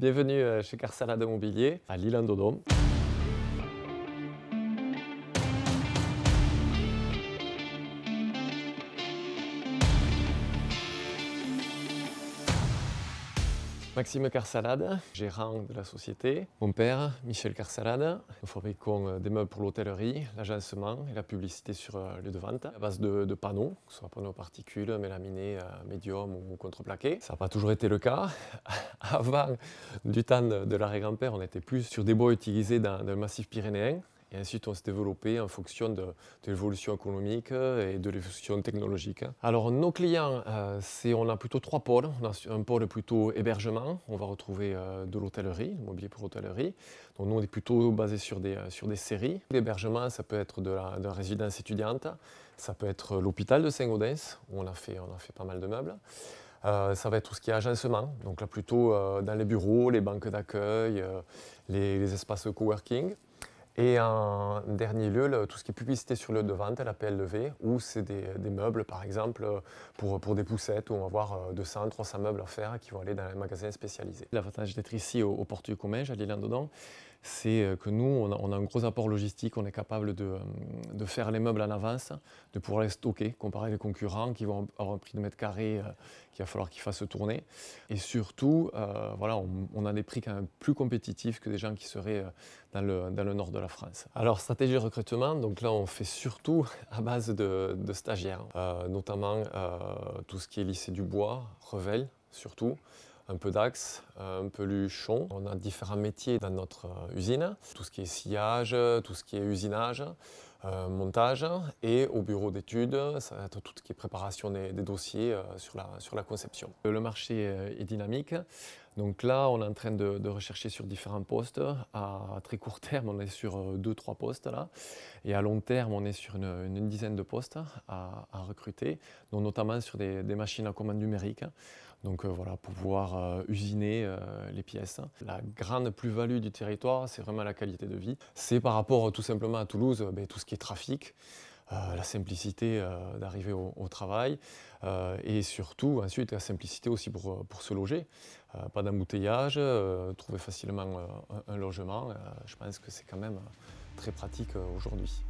Bienvenue euh, chez Carsala de Mobilier à lille Indodome. Maxime Carsalade, gérant de la société. Mon père, Michel Carsalade. Nous fabriquons euh, des meubles pour l'hôtellerie, l'agencement et la publicité sur euh, lieu de vente à base de, panneaux, que ce soit panneaux particules, mélaminés, euh, médium ou contreplaqué. Ça n'a pas toujours été le cas. Avant, du temps de l'arrêt grand-père, on était plus sur des bois utilisés dans le massif pyrénéen, et ensuite, on s'est développé en fonction de, l'évolution économique euh, et de l'évolution technologique. Alors, nos clients, euh, on a plutôt trois pôles. On a un pôle plutôt hébergement. On va retrouver euh, de l'hôtellerie, le mobilier pour hôtellerie. Donc, nous, on est plutôt basé sur des, sur des séries. L'hébergement, ça peut être de la, résidence étudiante. Ça peut être l'hôpital de Saint-Gaudens, où on a, fait, on a fait pas mal de meubles. ça va être tout ce qui est agencement, donc là plutôt dans les bureaux, les banques d'accueil, les, les, espaces coworking. Et en dernier lieu, tout ce qui est publicité sur le de vente, la PLV, où c'est des, meubles, par exemple, pour, pour des poussettes, où on va avoir 200, 300 meubles à faire qui vont aller dans les magasins spécialisés. L'avantage d'être ici au, au Comège, à l'île dedans c'est euh, que nous, on a, un gros apport logistique, on est capable de, euh, faire les meubles en avance, de pouvoir les stocker, comparé à concurrents qui vont avoir un prix de mètre carré euh, qu'il va falloir qu'ils fassent tourner. Et surtout, voilà, on, a des prix quand même plus compétitifs que des gens qui seraient dans le, dans le nord de la France. Alors, stratégie recrutement, donc là, on fait surtout à base de, stagiaires, euh, notamment euh, tout ce qui est lycée du bois, Revel surtout, un peu d'Axe, euh, un peu Luchon. On a différents métiers dans notre usine, tout ce qui est sillage, tout ce qui est usinage, montage, et au bureau d'études, ça tout ce qui est préparation des, dossiers sur, la, sur la conception. Le marché est dynamique. Donc là, on est en train de, rechercher sur différents postes. À très court terme, on est sur 2-3 euh, postes là. Et à long terme, on est sur une, dizaine de postes à, recruter, dont notamment sur des, machines à commande numérique. Donc euh, voilà, pour pouvoir euh, usiner les pièces. La grande plus-value du territoire, c'est vraiment la qualité de vie. C'est par rapport tout simplement à Toulouse, ben, tout ce qui est trafic. Euh, la simplicité euh, d'arriver au, travail euh, et surtout ensuite la simplicité aussi pour, se loger. pas d'embouteillage, trouver facilement un, logement, je pense que c'est quand même très pratique aujourd'hui.